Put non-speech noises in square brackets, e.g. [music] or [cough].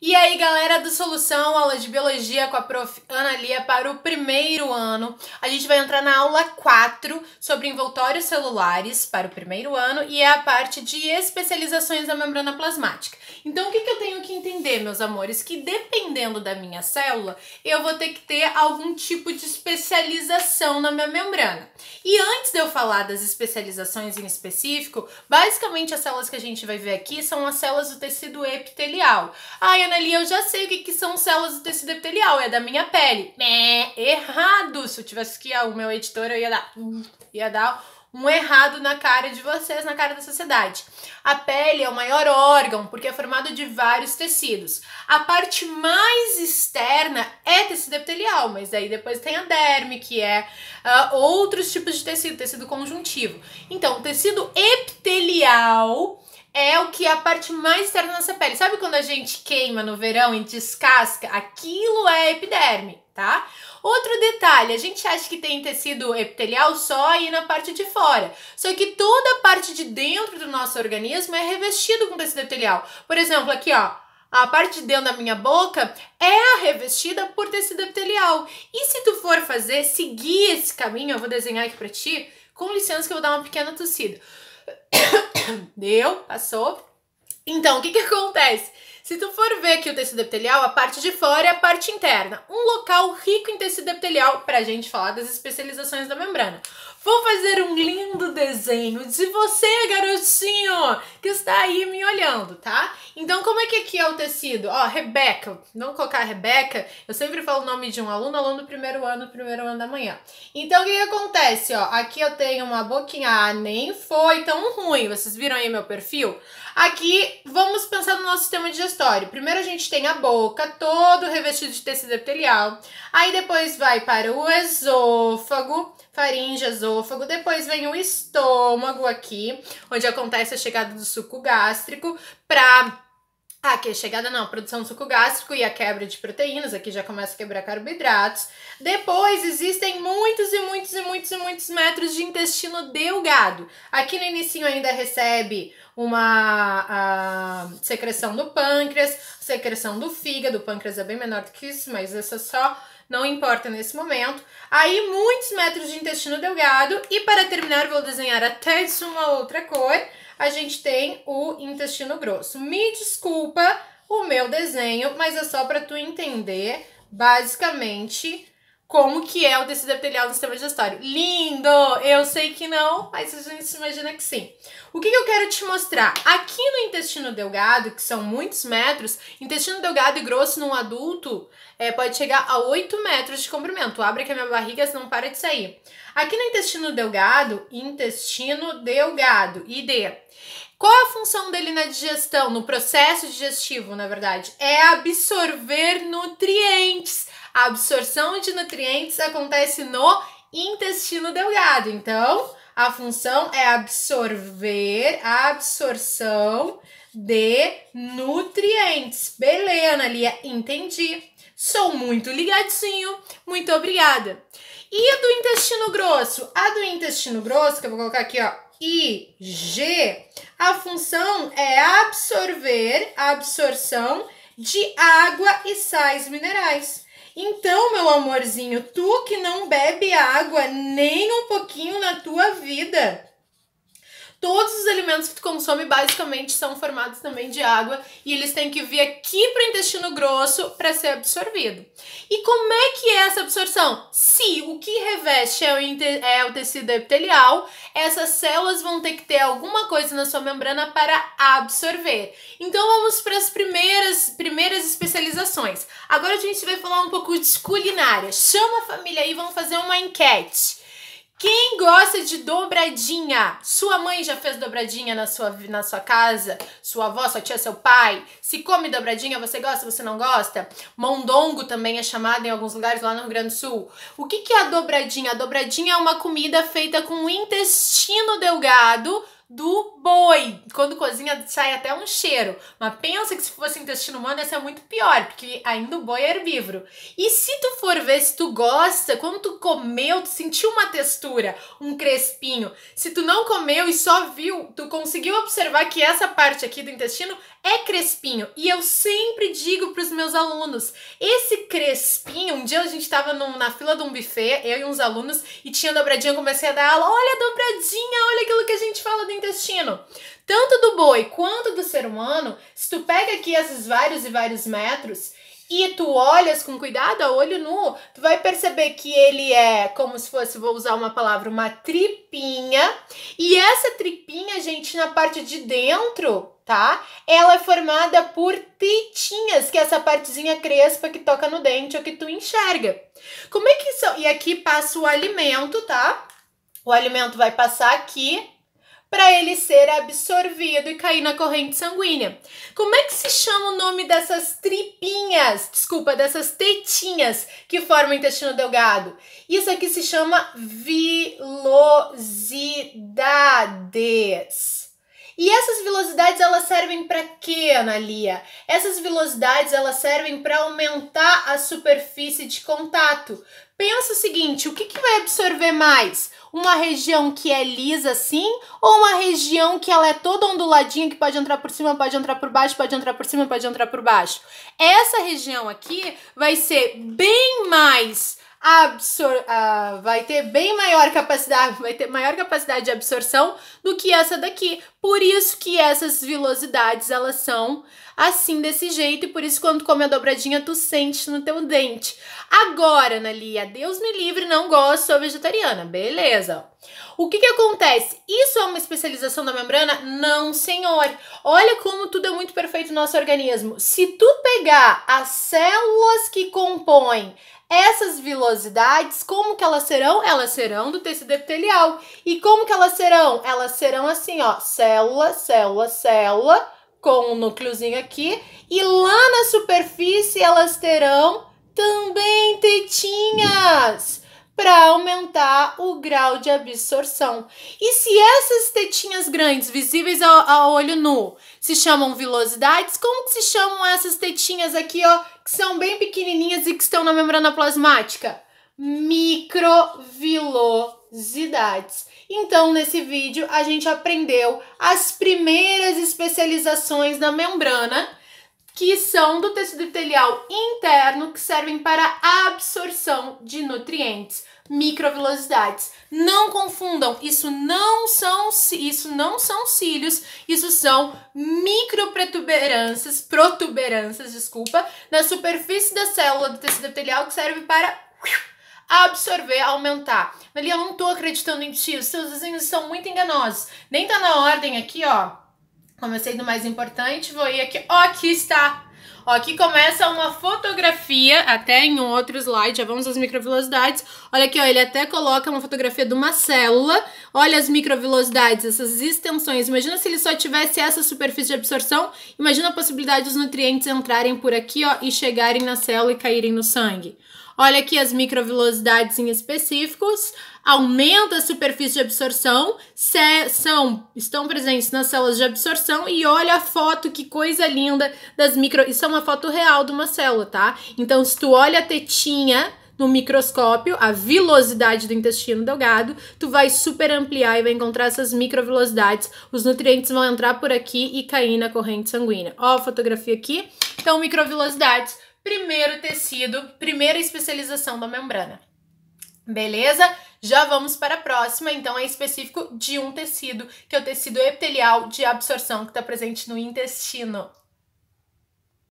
E aí, galera do Solução, aula de Biologia com a prof. Ana Lia para o primeiro ano. A gente vai entrar na aula 4 sobre envoltórios celulares para o primeiro ano e é a parte de especializações da membrana plasmática. Então, o que, que eu tenho que entender, meus amores? Que dependendo da minha célula, eu vou ter que ter algum tipo de especialização na minha membrana. E antes de eu falar das especializações em específico, basicamente as células que a gente vai ver aqui são as células do tecido epitelial. Ai, ali, eu já sei o que, que são células do tecido epitelial, é da minha pele. É errado! Se eu tivesse que o meu editor, eu ia dar. ia dar um errado na cara de vocês, na cara da sociedade. A pele é o maior órgão porque é formado de vários tecidos. A parte mais externa é tecido epitelial, mas aí depois tem a derme, que é uh, outros tipos de tecido, tecido conjuntivo. Então, o tecido epitelial é o que é a parte mais externa da nossa pele. Sabe quando a gente queima no verão e descasca? Aquilo é epiderme, tá? Outro detalhe, a gente acha que tem tecido epitelial só aí na parte de fora. Só que toda a parte de dentro do nosso organismo é revestido com tecido epitelial. Por exemplo, aqui, ó, a parte de dentro da minha boca é revestida por tecido epitelial. E se tu for fazer, seguir esse caminho, eu vou desenhar aqui para ti, com licença que eu vou dar uma pequena tossida. [coughs] Deu, passou. Então, o que, que acontece? Se tu for ver que o tecido epitelial, a parte de fora é a parte interna. Um local rico em tecido epitelial, pra gente falar das especializações da membrana. Vou fazer um lindo desenho. Se você, garotinho, que está aí me olhando, tá? Então, como é que aqui é o tecido? Ó, Rebeca, não colocar Rebeca, eu sempre falo o nome de um aluno, aluno do primeiro ano, primeiro ano da manhã. Então, o que, que acontece, ó? Aqui eu tenho uma boquinha, ah, nem foi tão ruim, vocês viram aí meu perfil? Aqui, vamos pensar no nosso sistema digestório. Primeiro a gente tem a boca, todo revestido de tecido epitelial, aí depois vai para o esôfago, faringe, esôfago, depois vem o estômago aqui, onde acontece a chegada chegada do suco gástrico para ah, que é chegada não, produção do suco gástrico e a quebra de proteínas, aqui já começa a quebrar carboidratos. Depois existem muitos e muitos e muitos e muitos metros de intestino delgado. Aqui no início ainda recebe uma secreção do pâncreas, secreção do fígado, o pâncreas é bem menor do que isso, mas essa só não importa nesse momento. Aí muitos metros de intestino delgado e para terminar vou desenhar até de uma outra cor a gente tem o intestino grosso. Me desculpa o meu desenho, mas é só para tu entender basicamente como que é o tecido epitelial do sistema digestório. Lindo! Eu sei que não, mas a gente se imagina que sim. O que, que, eu quero te mostrar? Aqui no intestino delgado, que são muitos metros, intestino delgado e grosso num adulto é, pode chegar a 8 metros de comprimento. Abre que a minha barriga não para de sair. Aqui no intestino delgado, intestino delgado, ID. Qual a função dele na digestão, no processo digestivo, na verdade? É absorver nutrientes. A absorção de nutrientes acontece no intestino delgado. Então, a função é absorver a absorção de nutrientes. Beleza, Lia, entendi. Sou muito ligadinho. Muito obrigada. E do intestino grosso? A do intestino grosso, que eu vou colocar aqui, ó, IG, a função é absorver a absorção de água e sais minerais. Então, meu amorzinho, tu que não bebe água nem um pouquinho na tua vida, Todos os alimentos que tu consome basicamente são formados também de água e eles têm que vir aqui para o intestino grosso para ser absorvido. E como é que é essa absorção? Se o que reveste é o, é o tecido epitelial, essas células vão ter que ter alguma coisa na sua membrana para absorver. Então vamos para as primeiras, primeiras especializações. Agora a gente vai falar um pouco de culinária. Chama a família aí, vamos fazer uma enquete. Quem gosta de dobradinha? Sua mãe já fez dobradinha na sua, na sua casa? Sua avó, sua tia, seu pai? Se come dobradinha, você gosta, você não gosta? Mondongo também é chamado em alguns lugares lá no Rio Grande do Sul. O que, que é a dobradinha? A dobradinha é uma comida feita com o intestino delgado do boi. Quando cozinha sai até um cheiro. Mas pensa que se fosse intestino humano ia ser muito pior, porque ainda o boi é herbívoro. E se tu for ver se tu gosta, quando tu comeu, tu sentiu uma textura, um crespinho. Se tu não comeu e só viu, tu conseguiu observar que essa parte aqui do intestino é crespinho. E eu sempre digo para os meus alunos, esse crespinho, um dia a gente estava na fila de um buffet, eu e uns alunos, e tinha dobradinha, eu comecei a dar aula, olha a dobradinha, olha aquilo que a gente fala do intestino. Tanto do boi quanto do ser humano, se tu pega aqui esses vários e vários metros, e tu olhas com cuidado, a olho nu, tu vai perceber que ele é como se fosse, vou usar uma palavra, uma tripinha. E essa tripinha, gente, na parte de dentro, tá? Ela é formada por titinhas que é essa partezinha crespa que toca no dente ou que tu enxerga. Como é que isso. E aqui passa o alimento, tá? O alimento vai passar aqui para ele ser absorvido e cair na corrente sanguínea. Como é que se chama o nome dessas tripinhas, desculpa, dessas tetinhas que formam o intestino delgado? Isso aqui se chama vilosidades. E essas velocidades elas servem para quê, Analia? Essas velocidades elas servem para aumentar a superfície de contato. Pensa o seguinte, o que, que vai absorver mais? Uma região que é lisa assim ou uma região que ela é toda onduladinha que pode entrar por cima, pode entrar por baixo, pode entrar por cima, pode entrar por baixo? Essa região aqui vai ser bem mais absor uh, vai ter bem maior capacidade, vai ter maior capacidade de absorção do que essa daqui, por isso que essas vilosidades, elas são assim, desse jeito, e por isso quando come a dobradinha, tu sente no teu dente. Agora, Nalia, Deus me livre, não gosto, sou vegetariana. Beleza. O que que acontece? Isso é uma especialização da membrana? Não, senhor. Olha como tudo é muito perfeito no nosso organismo. Se tu pegar as células que compõem essas vilosidades, como que elas serão? Elas serão do tecido epitelial. E como que elas serão? Elas serão assim, ó, células célula, célula, célula, com um núcleozinho aqui. E lá na superfície elas terão também tetinhas para aumentar o grau de absorção. E se essas tetinhas grandes, visíveis ao, ao, olho nu, se chamam vilosidades, como que se chamam essas tetinhas aqui, ó, que são bem pequenininhas e que estão na membrana plasmática? microvilosidades. Então, nesse vídeo, a gente aprendeu as primeiras especializações da membrana, que são do tecido epitelial interno, que servem para a absorção de nutrientes Microvilosidades. Não confundam, isso não são isso não são cílios, isso são microprotuberâncias, protuberâncias, desculpa, na superfície da célula do tecido epitelial que serve para absorver, aumentar. Maria, eu não tô acreditando em ti, os seus desenhos são muito enganosos. Nem tá na ordem aqui, ó. Comecei do mais importante, vou ir aqui. Ó, aqui está. Ó, aqui começa uma fotografia, até em um outro slide, já vamos às microvelocidades. Olha aqui, ó, ele até coloca uma fotografia de uma célula. Olha as microvelocidades, essas extensões. Imagina se ele só tivesse essa superfície de absorção. Imagina a possibilidade dos nutrientes entrarem por aqui, ó, e chegarem na célula e caírem no sangue. Olha aqui as microvelosidades em específicos. Aumenta a superfície de absorção, são, estão presentes nas células de absorção e olha a foto, que coisa linda das micro. Isso é uma foto real de uma célula, tá? Então, se tu olha a tetinha, no microscópio, a vilosidade do intestino delgado, tu vai super ampliar e vai encontrar essas microvelosidades. Os nutrientes vão entrar por aqui e cair na corrente sanguínea. Ó, a fotografia aqui. Então, microvelosidades primeiro tecido, primeira especialização da membrana. Beleza? Já vamos para a próxima, então é específico de um tecido, que é o tecido epitelial de absorção que está presente no intestino.